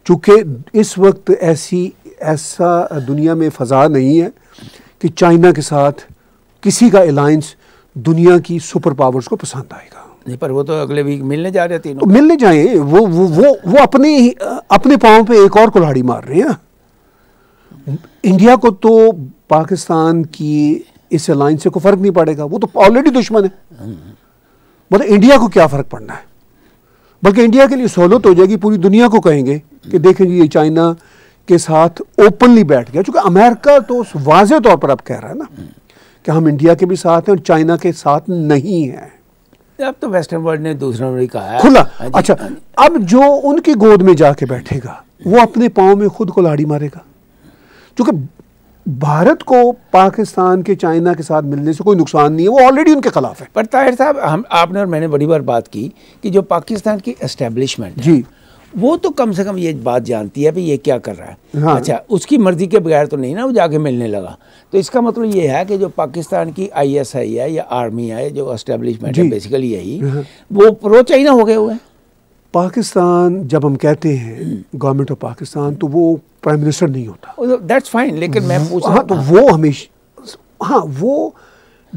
चूँकि इस वक्त ऐसी ऐसा दुनिया में फ़जा नहीं है कि चाइना के साथ किसी का अलाइंस दुनिया की सुपर पावर्स को पसंद आएगा नहीं पर वो तो अगले वीक मिलने जा रहे थे तो मिलने जाए वो वो वो वो अपने ही अपने पाँव पे एक और कुल्हाड़ी मार रहे हैं इंडिया को तो पाकिस्तान की इस अलाइंस से कोई फ़र्क नहीं पड़ेगा वो तो ऑलरेडी दुश्मन है मतलब इंडिया को क्या फ़र्क पड़ना है बल्कि इंडिया के लिए सहूलत हो जाएगी पूरी दुनिया को कहेंगे कि देखें ये चाइना के साथ ओपनली बैठ गया चूंकि अमेरिका तो वाजे तौर पर अब कह रहा है ना कि हम इंडिया के भी साथ हैं और चाइना के साथ नहीं हैं अब तो वेस्टर्न वर्ल्ड ने दूसरा नंबर ही कहा है खुला हाँ अच्छा हाँ अब जो उनकी गोद में जाके बैठेगा वो अपने पाँव में खुद को लाड़ी मारेगा क्योंकि भारत को पाकिस्तान के चाइना के साथ मिलने से कोई नुकसान नहीं है वो ऑलरेडी उनके खिलाफ है पर ताहिर साहब हम आपने और मैंने बड़ी बार बात की कि जो पाकिस्तान की एस्टेब्लिशमेंट जी है, वो तो कम से कम ये बात जानती है भाई ये क्या कर रहा है हाँ। अच्छा उसकी मर्जी के बगैर तो नहीं ना वो जाके मिलने लगा तो इसका मतलब ये है कि जो पाकिस्तान की आईएसआई है या आर्मी है जो एस्टेब्लिशमेंट है बेसिकली यही हाँ। वो प्रो चाइना हो गए हुए हैं पाकिस्तान जब हम कहते हैं गवर्नमेंट ऑफ पाकिस्तान तो वो प्राइम मिनिस्टर नहीं होता दैट्स फाइन तो, लेकिन मैं पूछ हाँ तो वो हमेशा हाँ वो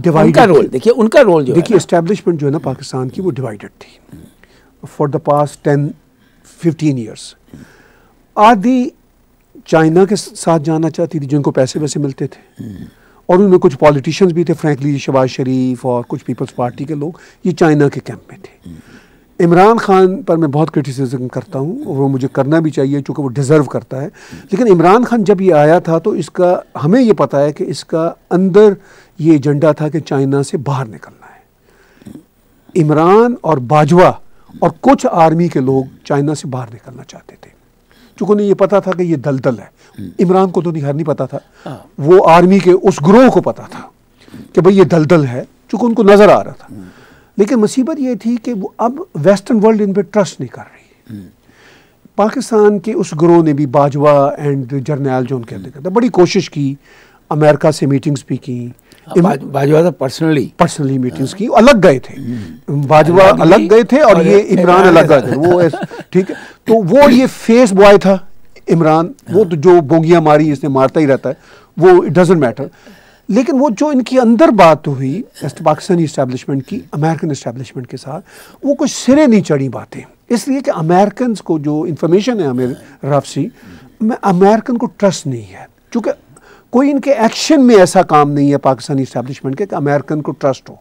डिवाइड उनका रोल देखिए उनका रोल देखिए इस्टेब्लिशमेंट जो है ना पाकिस्तान की वो डिवाइडेड थी for the past ten fifteen years आधी चाइना के साथ जाना चाहती थी जिनको पैसे वैसे मिलते थे और उनमें कुछ पॉलिटिशियंस भी थे फ्रेंकली शबाज शरीफ और कुछ पीपल्स पार्टी के लोग ये चाइना के कैंप में थे इमरान खान पर मैं बहुत क्रिटिसिज्म करता हूँ वो मुझे करना भी चाहिए चूँकि वो डिज़र्व करता है लेकिन इमरान खान जब ये आया था तो इसका हमें ये पता है कि इसका अंदर ये एजेंडा था कि चाइना से बाहर निकलना है इमरान और बाजवा और कुछ आर्मी के लोग चाइना से बाहर निकलना चाहते थे चूंकि उन्हें यह पता था कि यह दलदल है हम्म। इमरान को तो निहार नहीं पता था हाँ। वो आर्मी के उस ग्रोह को पता था कि भाई ये दलदल है चूंकि उनको नज़र आ रहा था हम्म। लेकिन मुसीबत ये थी कि वो अब वेस्टर्न वर्ल्ड इन पर ट्रस्ट नहीं कर रही हम्म। पाकिस्तान के उस ग्रोह ने भी बाजवा एंड जर्नैल जो उनके अंदर बड़ी कोशिश की अमेरिका से मीटिंग्स भी की बाजवा पर्सनली पर्सनली मीटिंग्स की अलग गए थे बाजवा अलग गए थे और ये इमरान अलग गए थे वो ठीक है तो वो ये फेस बॉय था इमरान वो तो जो बोगिया मारी इसने मारता ही रहता है वो इट डजेंट मैटर लेकिन वो जो इनके अंदर बात हुई पाकिस्तानी इस्टेब्लिशमेंट की अमेरिकन इस्टेब्लिशमेंट के साथ वो कुछ सिरे नहीं चढ़ी बातें इसलिए कि अमेरिकन को जो इन्फॉर्मेशन है हमें राफसी अमेरिकन को ट्रस्ट नहीं है क्योंकि कोई इनके एक्शन में ऐसा काम नहीं है पाकिस्तानी इस्टेब्लिशमेंट के अमेरिकन को ट्रस्ट हो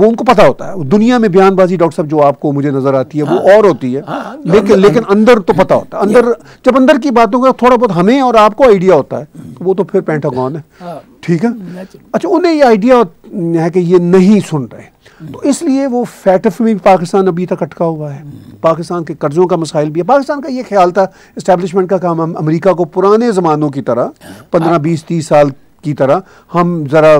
वो उनको पता होता है दुनिया में बयानबाजी डॉक्टर साहब जो आपको मुझे नजर आती है हाँ, वो और होती है हाँ, हाँ लेकिन लेकिन अंदर तो पता होता है अंदर जब अंदर की बातों का थोड़ा बहुत हमें और आपको आइडिया होता है हम्म। तो वो तो फिर पेंटागॉन है हाँ। ठीक है तो- अच्छा उन्हें ये आइडिया है कि ये नहीं सुन रहे तो इसलिए वो फैटफ में भी पाकिस्तान अभी तक अटका हुआ है पाकिस्तान के कर्ज़ों का मसाइल भी है पाकिस्तान का ये ख्याल था इस्टेबलिशमेंट का काम अमरीका को पुराने ज़मानों की तरह पंद्रह बीस तीस साल की तरह हम ज़रा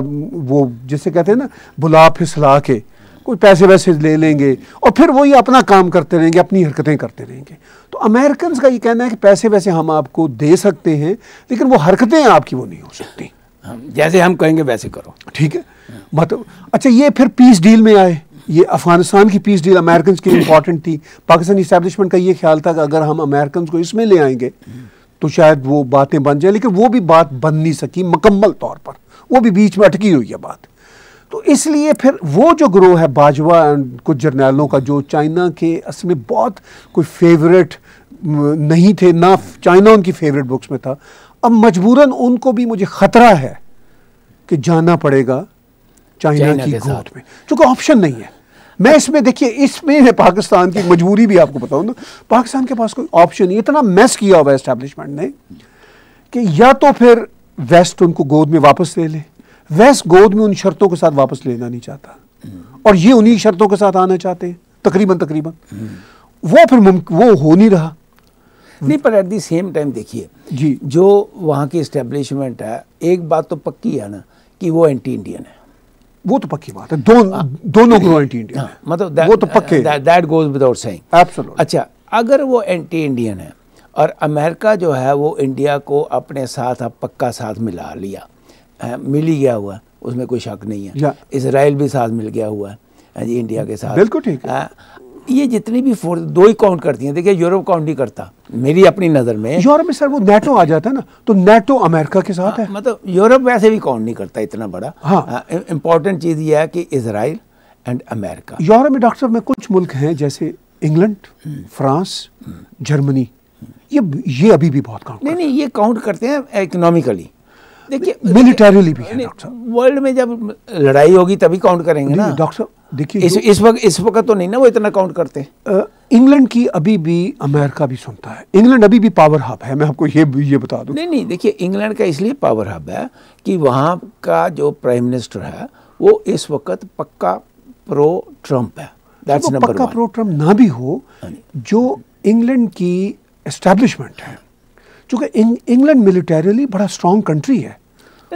वो जिसे कहते हैं ना बुला फिसला के कोई पैसे वैसे ले लेंगे और फिर वही अपना काम करते रहेंगे अपनी हरकतें करते रहेंगे तो अमेरिकन का ये कहना है कि पैसे वैसे हम आपको दे सकते हैं लेकिन वो हरकतें आपकी वो नहीं हो सकती हाँ, जैसे हम कहेंगे वैसे करो ठीक है मतलब अच्छा ये फिर पीस डील में आए ये अफगानिस्तान की पीस डील अमेरिकन के लिए इंपॉर्टेंट थी पाकिस्तान इस्टेब्लिशमेंट का ये ख्याल था कि अगर हम अमेरिकन को इसमें ले आएंगे तो शायद वो बातें बन जाए लेकिन वो भी बात बन नहीं सकी मुकम्मल तौर पर वो भी बीच में अटकी हुई है बात तो इसलिए फिर वो जो ग्रोह है बाजवा एंड कुछ जर्नैलों का जो चाइना के असल में बहुत कोई फेवरेट नहीं थे ना चाइना उनकी फेवरेट बुक्स में था अब मजबूरन उनको भी मुझे खतरा है कि जाना पड़ेगा चाइना की गोद में चूंकि ऑप्शन नहीं है मैं इसमें देखिए इसमें है पाकिस्तान की मजबूरी भी आपको बताऊं ना तो, पाकिस्तान के पास कोई ऑप्शन नहीं इतना मैस किया हुआ एस्टेब्लिशमेंट ने कि या तो फिर वेस्ट उनको गोद में वापस ले ले वेस्ट गोद में उन शर्तों के साथ वापस लेना नहीं चाहता और ये उन्हीं शर्तों के साथ आना चाहते हैं तकरीबन तकरीबन हम्म। वो फिर वो हो नहीं रहा नहीं पर एट दी सेम टाइम देखिए जी जो वहाँ की इस्टेब्लिशमेंट है एक बात तो पक्की है ना कि वो एंटी इंडियन है वो तो पक्की बात है दो, आ, हाँ। दोनों को एंटी इंडियन हाँ, मतलब that, वो तो पक्के that goes without saying absolutely अच्छा अगर वो एंटी इंडियन है और अमेरिका जो है वो इंडिया को अपने साथ अब पक्का साथ मिला लिया है, मिल ही गया हुआ उसमें कोई शक नहीं है इसराइल भी साथ मिल गया हुआ है जी इंडिया के साथ बिल्कुल ठीक है हाँ, ये जितनी भी फोर्स दो ही काउंट करती हैं देखिए यूरोप काउंट नहीं करता मेरी अपनी नज़र में यूरोप में सर वो नेटो आ जाता है ना तो नेटो अमेरिका के साथ हाँ, है मतलब यूरोप वैसे भी काउंट नहीं करता इतना बड़ा हाँ, हाँ चीज़ ये है कि इसराइल एंड अमेरिका यूरोप में डॉक्टर में कुछ मुल्क हैं जैसे इंग्लैंड फ्रांस जर्मनी ये ये अभी भी बहुत काउंट नहीं नहीं ये काउंट करते हैं इकोनॉमिकली देखिए मिलिटरीली भी है डॉक्टर वर्ल्ड में जब लड़ाई होगी तभी काउंट करेंगे ना डॉक्टर देखिए इस इस वक्त इस वक्त तो नहीं ना वो इतना काउंट करते इंग्लैंड की अभी भी अमेरिका भी सुनता है इंग्लैंड अभी भी पावर हब है मैं आपको ये ये बता दूं नहीं नहीं देखिए इंग्लैंड का इसलिए पावर हब है कि वहाँ का जो प्राइम मिनिस्टर है वो इस वक्त पक्का प्रो ट्रंप है दैट्स नंबर पक्का प्रो ट्रंप ना भी हो हाँ जो इंग्लैंड की एस्टेब्लिशमेंट है चूंकि इंग्लैंड मिलिटरीली बड़ा स्ट्रॉन्ग कंट्री है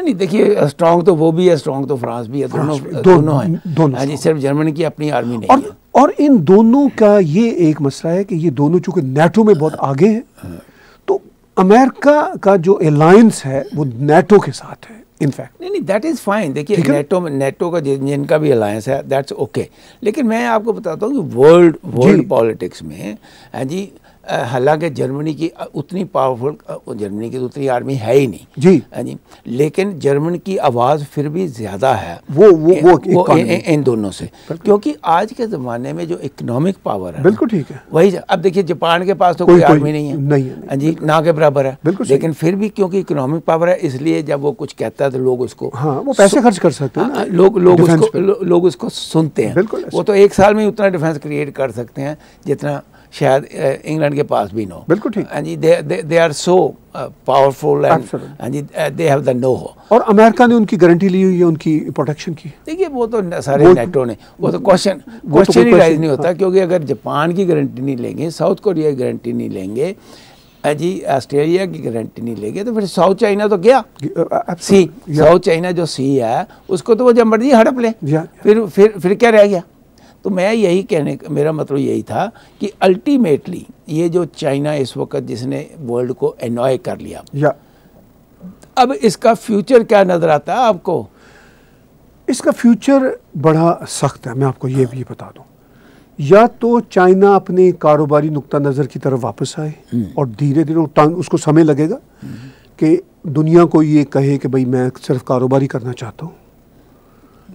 नहीं देखिए स्ट्रांग तो वो भी है स्ट्रांग तो फ्रांस भी है दोनों दो, दोनों हैं दोनों हाँ जी सिर्फ जर्मनी की अपनी आर्मी नहीं और, है। और इन दोनों का ये एक मसला है कि ये दोनों चूंकि नेटो में बहुत आगे हैं तो अमेरिका का जो अलायंस है वो नेटो के साथ है इनफैक्ट नहीं नहीं दैट इज़ फाइन देखिए नेटो में नेटो का जिनका भी अलायंस है दैट्स ओके लेकिन मैं आपको बताता हूँ कि वर्ल्ड वर्ल्ड पॉलिटिक्स में हाँ जी हालांकि जर्मनी की उतनी पावरफुल जर्मनी की तो उतनी आर्मी है ही नहीं जी हाँ जी लेकिन जर्मन की आवाज़ फिर भी ज़्यादा है वो वो वो, वो ए, ए, इन दोनों से क्योंकि आज के ज़माने में जो इकोनॉमिक पावर है बिल्कुल ठीक है वही अब देखिए जापान के पास तो कोई, कोई आर्मी नहीं है नहीं हाँ जी ना के बराबर है बिल्कुल लेकिन फिर भी क्योंकि इकोनॉमिक पावर है इसलिए जब वो कुछ कहता है तो लोग उसको हाँ, वो पैसे खर्च कर सकते हैं लोग लोग उसको लोग उसको सुनते हैं वो तो एक साल में उतना डिफेंस क्रिएट कर सकते हैं जितना शायद इंग्लैंड के पास भी नो बिल्कुल ठीक हाँ जी दे आर सो पावरफुल हाँ जी दे हैव द नो हो और अमेरिका ने उनकी गारंटी ली हुई है उनकी प्रोटेक्शन की देखिए वो तो सारे तो- नेटो ने वो तो क्वेश्चन क्वेश्चन तो ही राइज नहीं होता हाँ। क्योंकि अगर जापान की गारंटी नहीं लेंगे साउथ कोरिया की गारंटी नहीं लेंगे हाँ जी ऑस्ट्रेलिया की गारंटी नहीं लेगी तो फिर साउथ चाइना तो गया सी साउथ चाइना जो सी है उसको तो वो जब मर्जी हड़प ले फिर फिर फिर क्या रह गया तो मैं यही कहने मेरा मतलब यही था कि अल्टीमेटली ये जो चाइना इस वक्त जिसने वर्ल्ड को एनॉय कर लिया या अब इसका फ्यूचर क्या नज़र आता है आपको इसका फ्यूचर बड़ा सख्त है मैं आपको ये भी बता दूं या तो चाइना अपने कारोबारी नुकता नज़र की तरफ वापस आए हम्म। और धीरे धीरे उसको समय लगेगा हम्म। कि दुनिया को ये कहे कि भाई मैं सिर्फ कारोबारी करना चाहता हूँ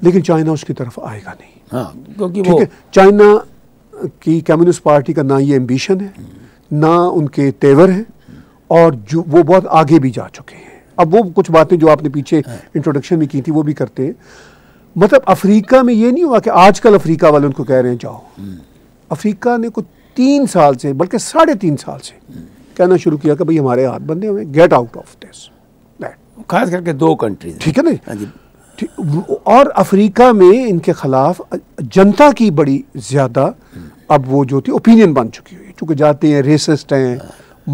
लेकिन चाइना उसकी तरफ आएगा नहीं हाँ क्योंकि ठीक है चाइना की कम्युनिस्ट पार्टी का ना ये एम्बिशन है ना उनके तेवर है और जो वो बहुत आगे भी जा चुके हैं अब वो कुछ बातें जो आपने पीछे इंट्रोडक्शन हाँ। में की थी वो भी करते हैं मतलब अफ्रीका में ये नहीं हुआ कि आजकल अफ्रीका वाले उनको कह रहे हैं जाओ हम्म। अफ्रीका ने कुछ तीन साल से बल्कि साढ़े तीन साल से हम्म। कहना शुरू किया कि भाई हमारे हाथ बंधे हुए गेट आउट ऑफ दिस खास करके दो कंट्रीज ठीक है ना हाँ और अफ्रीका में इनके खिलाफ जनता की बड़ी ज़्यादा अब वो जो थी ओपिनियन बन चुकी हुई चूँकि जाते हैं रेसिस्ट हैं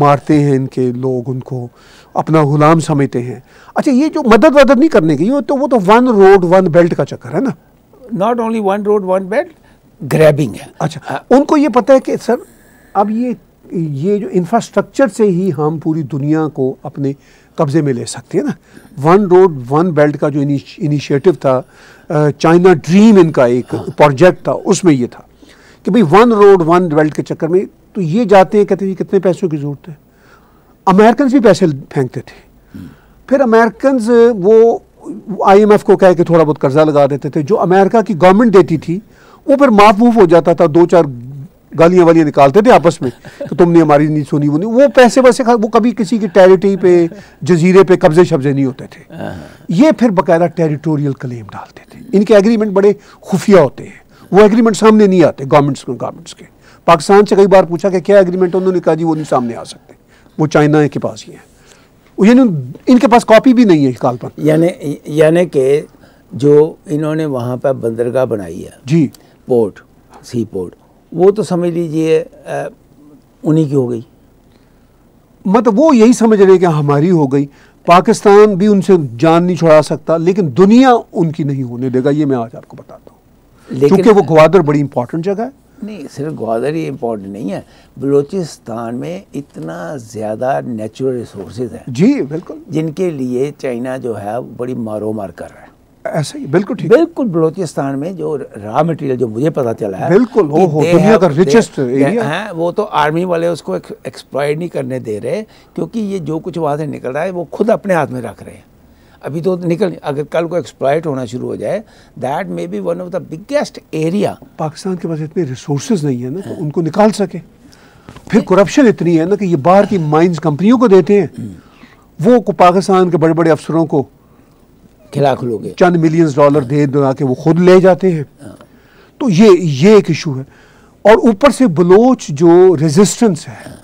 मारते हैं इनके लोग उनको अपना गुलाम समझते हैं अच्छा ये जो मदद वदद नहीं करने की तो वो तो वन रोड वन बेल्ट का चक्कर है ना not only one road one belt grabbing है अच्छा आ, उनको ये पता है कि सर अब ये ये जो इंफ्रास्ट्रक्चर से ही हम पूरी दुनिया को अपने कब्ज़े में ले सकती है ना वन रोड वन बेल्ट का जो इनिशिएटिव था चाइना ड्रीम इनका एक प्रोजेक्ट हाँ। था उसमें ये था कि भाई वन रोड वन बेल्ट के चक्कर में तो ये जाते हैं कहते हैं कितने पैसों की ज़रूरत है अमेरिकन भी पैसे फेंकते थे फिर अमेरिकन वो आईएमएफ को कह के थोड़ा बहुत कर्जा लगा देते थे जो अमेरिका की गवर्नमेंट देती थी वो फिर माफ मूफ हो जाता था दो चार गालियां वालियां निकालते थे आपस में कि तुमने हमारी नहीं सुनी वो नहीं वो पैसे वैसे वो कभी किसी की टेरिटरी पे जजीरे पे कब्जे शब्जे नहीं होते थे हाँ। ये फिर बकायदा टेरिटोरियल क्लेम डालते थे इनके एग्रीमेंट बड़े खुफिया होते हैं वो एग्रीमेंट सामने नहीं आते गवर्नमेंट्स गवर्नमेंट्स के पाकिस्तान से कई बार पूछा कि क्या एग्रीमेंट उन्होंने कहा जी वो नहीं सामने आ सकते वो चाइना के पास ही है यानी इनके पास कॉपी भी नहीं है कालपन यानी यानी कि जो इन्होंने वहाँ पर बंदरगाह बनाई है जी पोर्ट सी पोर्ट वो तो समझ लीजिए उन्हीं की हो गई मतलब वो यही समझ रहे कि हमारी हो गई पाकिस्तान भी उनसे जान नहीं छोड़ा सकता लेकिन दुनिया उनकी नहीं होने देगा ये मैं आज आपको बताता हूँ क्योंकि वो ग्वादर बड़ी इंपॉर्टेंट जगह है नहीं सिर्फ ग्वादर ही इम्पोर्टेंट नहीं है बलूचिस्तान में इतना ज़्यादा नेचुरल रिसोर्सेज हैं जी बिल्कुल जिनके लिए चाइना जो है बड़ी मारो मार कर रहा है ऐसे ही बिल्कुल ठीक बिल्कुल बलोचिस्तान में जो रॉ मटेरियल जो मुझे पता चला है बिल्कुल वो हो दुनिया का रिचेस्ट एरिया है वो तो आर्मी वाले उसको एक्सप्लॉयड नहीं करने दे रहे क्योंकि ये जो कुछ वहाँ से निकल रहा है वो खुद अपने हाथ में रख रहे हैं अभी तो निकल अगर कल को एक्सप्लॉयट होना शुरू हो जाए that may be one of the biggest area Pakistan के पास इतने रिसोर्स नहीं है ना तो उनको निकाल सके फिर करप्शन इतनी है ना कि ये बाहर की माइंस कंपनियों को देते हैं वो पाकिस्तान के बड़े बड़े अफसरों को खिला खुलोगे चंद मिलियंस डॉलर दे दुला के वो खुद ले जाते हैं हाँ। तो ये ये एक इशू है और ऊपर से बलोच जो रेजिस्टेंस है हाँ।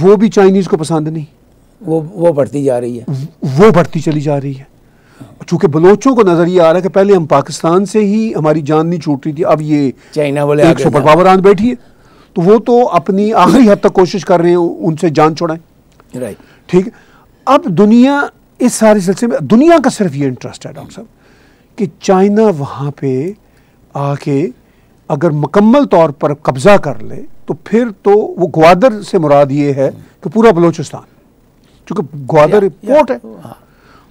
वो भी चाइनीज़ को पसंद नहीं वो वो बढ़ती जा रही है वो बढ़ती चली जा रही है चूंकि बलोचों को नजर ये आ रहा है कि पहले हम पाकिस्तान से ही हमारी जान नहीं छूट रही थी अब ये चाइना वाले एक सुपर पावर आन बैठी है तो वो तो अपनी आखिरी हद तक कोशिश कर रहे हैं उनसे जान छोड़ाएं राइट ठीक अब दुनिया इस सारे सिलसिले में दुनिया का सिर्फ ये इंटरेस्ट है डॉक्टर साहब कि चाइना वहाँ पे आके अगर मुकम्मल तौर पर कब्ज़ा कर ले तो फिर तो वो ग्वादर से मुराद ये है कि पूरा बलूचिस्तान चूंकि ग्वादर पोर्ट है हाँ।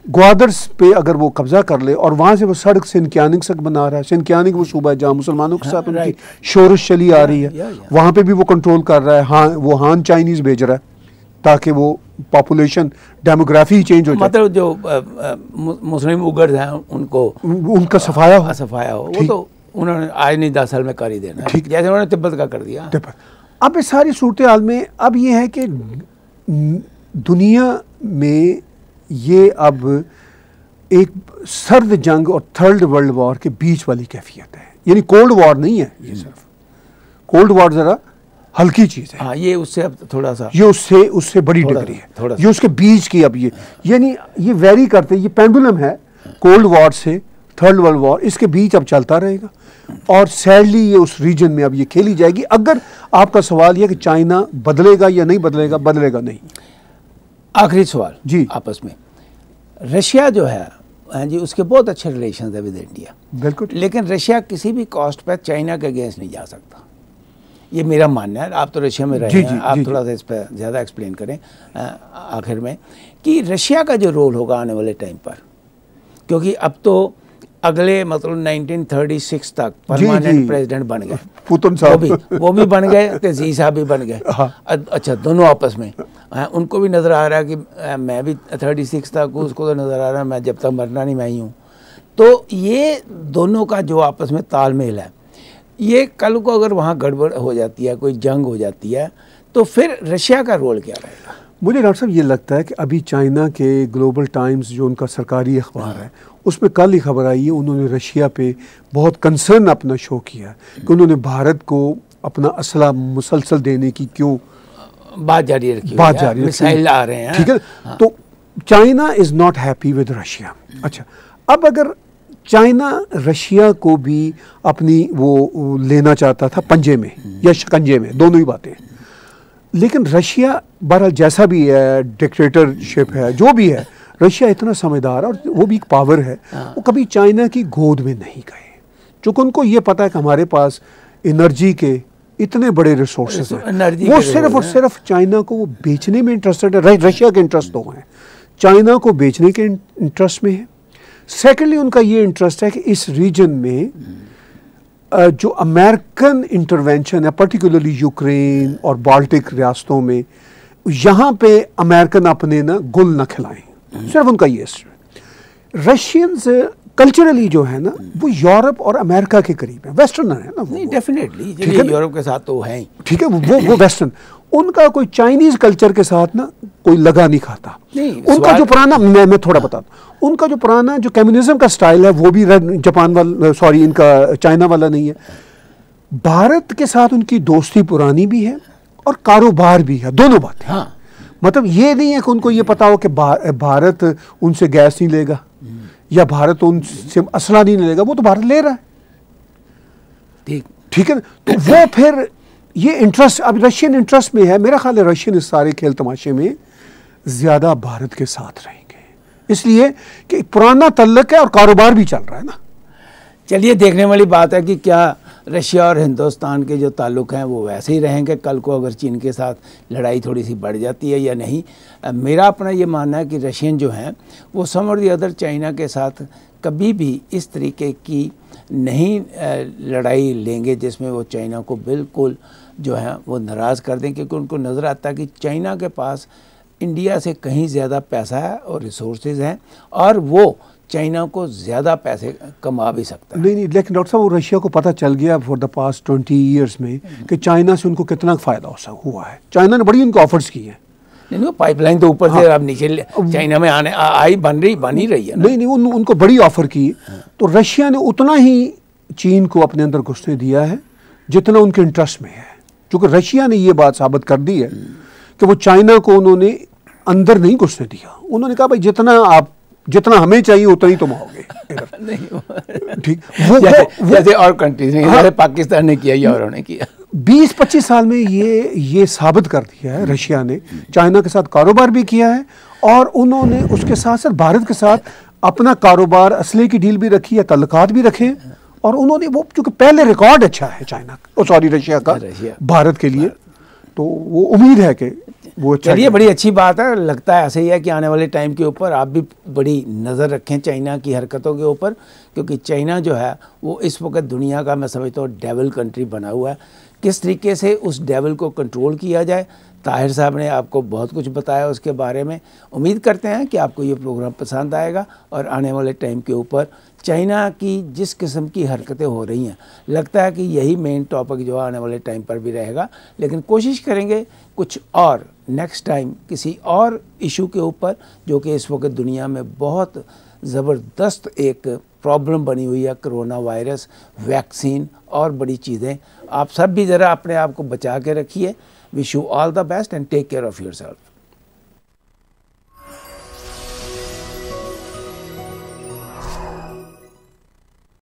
ग्वादर पे अगर वो कब्जा कर ले और वहाँ से वो सड़क सिंकियानिक सक बना रहा है सिनकियानिक वो सूबा है जहाँ मुसलमानों के हाँ, साथ उनकी शोरश चली आ रही है वहाँ पे भी वो कंट्रोल कर रहा है हाँ वो हान चाइनीज़ भेज रहा है ताकि वो पॉपुलेशन डेमोग्राफी चेंज हो जाए मतलब जो मुस्लिम उगर्ज हैं उनको उनका सफाया हो सफाया हो वो तो उन्होंने आज नहीं दस साल में कर ही देना ठीक जैसे उन्होंने तिब्बत का कर दिया अब इस सारी सूरत हाल में अब ये है कि दुनिया में ये अब एक सर्द जंग और थर्ड वर्ल्ड वॉर के बीच वाली कैफियत है यानी कोल्ड वॉर नहीं है ये हम्म। सिर्फ कोल्ड वॉर ज़रा हल्की चीज है हाँ ये उससे अब थोड़ा सा ये उससे उससे बड़ी डिग्री है थोड़ा ये उसके बीच की अब ये यानी ये वेरी करते ये पेंडुलम है कोल्ड वॉर से थर्ड वर्ल्ड वॉर इसके बीच अब चलता रहेगा और सैडली ये उस रीजन में अब ये खेली जाएगी अगर आपका सवाल यह कि चाइना बदलेगा या नहीं बदलेगा बदलेगा नहीं आखिरी सवाल जी आपस में रशिया जो है हाँ जी उसके बहुत अच्छे रिलेशन है विद इंडिया बिल्कुल लेकिन रशिया किसी भी कॉस्ट पर चाइना के अगेंस्ट नहीं जा सकता ये मेरा मानना है आप तो रशिया में रहे हैं आप थोड़ा सा इस पर ज़्यादा एक्सप्लेन करें आखिर में कि रशिया का जो रोल होगा आने वाले टाइम पर क्योंकि अब तो अगले मतलब 1936 तक परमानेंट प्रेसिडेंट बन गए पुतिन साहब भी वो भी बन गए जी साहब भी बन गए हाँ। अच्छा दोनों आपस में आ, हाँ, उनको भी नज़र आ रहा है कि मैं भी 36 तक उसको तो नज़र आ रहा है मैं जब तक मरना नहीं मैं ही हूँ तो ये दोनों का जो आपस में तालमेल है ये कल को अगर वहाँ गड़बड़ हो जाती है कोई जंग हो जाती है तो फिर रशिया का रोल क्या रहेगा मुझे डॉक्टर साहब ये लगता है कि अभी चाइना के ग्लोबल टाइम्स जो उनका सरकारी अखबार है उसमें कल ही खबर आई है उन्होंने रशिया पे बहुत कंसर्न अपना शो किया कि उन्होंने भारत को अपना असला मुसलसल देने की क्यों बात जारी रखी बात जारी मिसाइल आ रहे हैं ठीक है हाँ। तो China is not happy with Russia अच्छा अब अगर चाइना रशिया को भी अपनी वो लेना चाहता था पंजे में हम्म। या शिकंजे में दोनों ही बातें लेकिन रशिया बहरहाल जैसा भी है डिक्टेटरशिप है जो भी है रशिया इतना समझदार और वो भी एक पावर है हाँ। वो कभी चाइना की गोद में नहीं गए चूँकि उनको ये पता है कि हमारे पास एनर्जी के इतने बड़े रिसोर्स हैं वो सिर्फ और सिर्फ चाइना को वो बेचने में इंटरेस्टेड है रशिया के इंटरेस्ट दो हैं चाइना को बेचने के इंटरेस्ट में है सेकेंडली उनका ये इंटरेस्ट है कि इस रीजन में जो अमेरिकन इंटरवेंशन है पर्टिकुलरली यूक्रेन और बाल्टिक रियासतों में यहाँ पे अमेरिकन अपने ना गुल ना खिलाएं सिर्फ उनका ये रशियंस कल्चरली जो है ना वो यूरोप और अमेरिका के करीब है वेस्टर्नर है ना वो डेफिनेटली ठीक है यूरोप के साथ तो है ही ठीक है वो वो वेस्टर्न उनका कोई चाइनीज कल्चर के साथ ना कोई लगा नहीं खाता नहीं, उनका जो पुराना मैं मैं थोड़ा बताता उनका जो पुराना जो कम्युनिज्म का स्टाइल है वो भी जापान वाला सॉरी इनका चाइना वाला नहीं है भारत के साथ उनकी दोस्ती पुरानी भी है और कारोबार भी है दोनों बातें हाँ मतलब ये नहीं है कि उनको ये पता हो कि भारत उनसे गैस नहीं लेगा या भारत उनसे असला नहीं लेगा वो तो भारत ले रहा है ठीक ठीक है ना तो वो फिर ये इंटरेस्ट अब रशियन इंटरेस्ट में है मेरा ख्याल है रशियन इस सारे खेल तमाशे में ज़्यादा भारत के साथ रहे इसलिए कि पुराना तल्लक है और कारोबार भी चल रहा है ना चलिए देखने वाली बात है कि क्या रशिया और हिंदुस्तान के जो ताल्लुक़ हैं वो वैसे ही रहेंगे कल को अगर चीन के साथ लड़ाई थोड़ी सी बढ़ जाती है या नहीं मेरा अपना ये मानना है कि रशियन जो हैं वो सम और दी अदर चाइना के साथ कभी भी इस तरीके की नहीं लड़ाई लेंगे जिसमें वो चाइना को बिल्कुल जो है वो नाराज़ कर दें क्योंकि उनको नज़र आता है कि चाइना के पास इंडिया से कहीं ज़्यादा पैसा है और रिसोर्सेज हैं और वो चाइना को ज़्यादा पैसे कमा भी सकता है नहीं नहीं लेकिन डॉक्टर साहब वो रशिया को पता चल गया for the past twenty years में कि चाइना से उनको कितना फ़ायदा हुआ है चाइना ने बड़ी उनको ऑफर्स की हैं नहीं वो पाइपलाइन तो ऊपर से हाँ। अब नीचे चाइना में आने आई बन रही बन ही रही है नहीं नहीं उन, उनको बड़ी ऑफर की तो रशिया ने उतना ही चीन को अपने अंदर घुसने दिया है जितना उनके इंटरेस्ट में है क्योंकि रशिया ने ये बात साबित कर दी है कि वो चाइना को उन्होंने अंदर नहीं घुसने दिया उन्होंने कहा भाई जितना आप जितना हमें चाहिए उतना ही तुम आओगे [LAUGHS] ठीक वो, जैसे, वो, जैसे और कंट्रीज ने हाँ, पाकिस्तान ने किया या उन्होंने किया बीस पच्चीस साल में ये ये साबित कर दिया है रशिया ने चाइना के साथ कारोबार भी किया है और उन्होंने उसके साथ साथ भारत के साथ अपना कारोबार असले की डील भी रखी है तल्लकात भी रखे और उन्होंने वो चूंकि पहले रिकॉर्ड अच्छा है चाइना सॉरी रशिया का भारत के लिए तो वो उम्मीद है कि वो अच्छा चलिए बड़ी अच्छी बात है लगता है ऐसे ही है कि आने वाले टाइम के ऊपर आप भी बड़ी नज़र रखें चाइना की हरकतों के ऊपर क्योंकि चाइना जो है वो इस वक्त दुनिया का मैं समझता हूँ डेवल कंट्री बना हुआ है किस तरीके से उस डेवल को कंट्रोल किया जाए ताहिर साहब ने आपको बहुत कुछ बताया उसके बारे में उम्मीद करते हैं कि आपको ये प्रोग्राम पसंद आएगा और आने वाले टाइम के ऊपर चाइना की जिस किस्म की हरकतें हो रही हैं लगता है कि यही मेन टॉपिक जो आने वाले टाइम पर भी रहेगा लेकिन कोशिश करेंगे कुछ और नेक्स्ट टाइम किसी और इशू के ऊपर जो कि इस वक्त दुनिया में बहुत ज़बरदस्त एक प्रॉब्लम बनी हुई है कोरोना वायरस वैक्सीन और बड़ी चीज़ें आप सब भी ज़रा अपने आप को बचा के रखिए wish you all the best and take care of your self